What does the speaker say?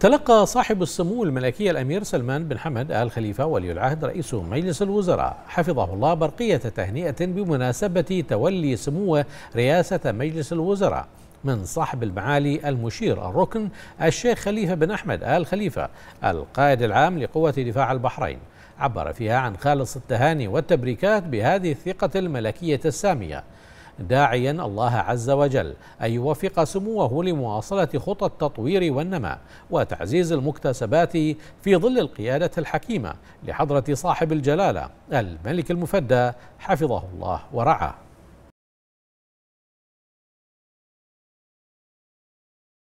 تلقى صاحب السمو الملكي الأمير سلمان بن حمد آل خليفة ولي العهد رئيس مجلس الوزراء حفظه الله برقية تهنئة بمناسبة تولي سموه رئاسة مجلس الوزراء من صاحب المعالي المشير الركن الشيخ خليفة بن أحمد آل خليفة القائد العام لقوة دفاع البحرين عبر فيها عن خالص التهاني والتبريكات بهذه الثقة الملكية السامية داعيا الله عز وجل أن يوفق سموه لمواصلة خطى التطوير والنماء وتعزيز المكتسبات في ظل القيادة الحكيمة لحضرة صاحب الجلالة الملك المفدى حفظه الله ورعاه